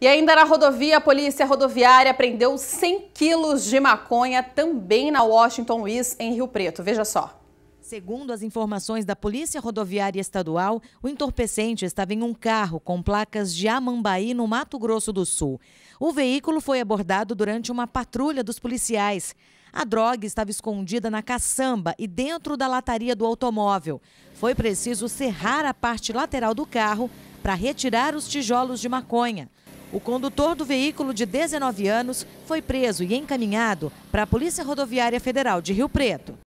E ainda na rodovia, a polícia rodoviária prendeu 100 quilos de maconha também na Washington Luiz, em Rio Preto. Veja só. Segundo as informações da Polícia Rodoviária Estadual, o entorpecente estava em um carro com placas de Amambaí, no Mato Grosso do Sul. O veículo foi abordado durante uma patrulha dos policiais. A droga estava escondida na caçamba e dentro da lataria do automóvel. Foi preciso serrar a parte lateral do carro para retirar os tijolos de maconha. O condutor do veículo de 19 anos foi preso e encaminhado para a Polícia Rodoviária Federal de Rio Preto.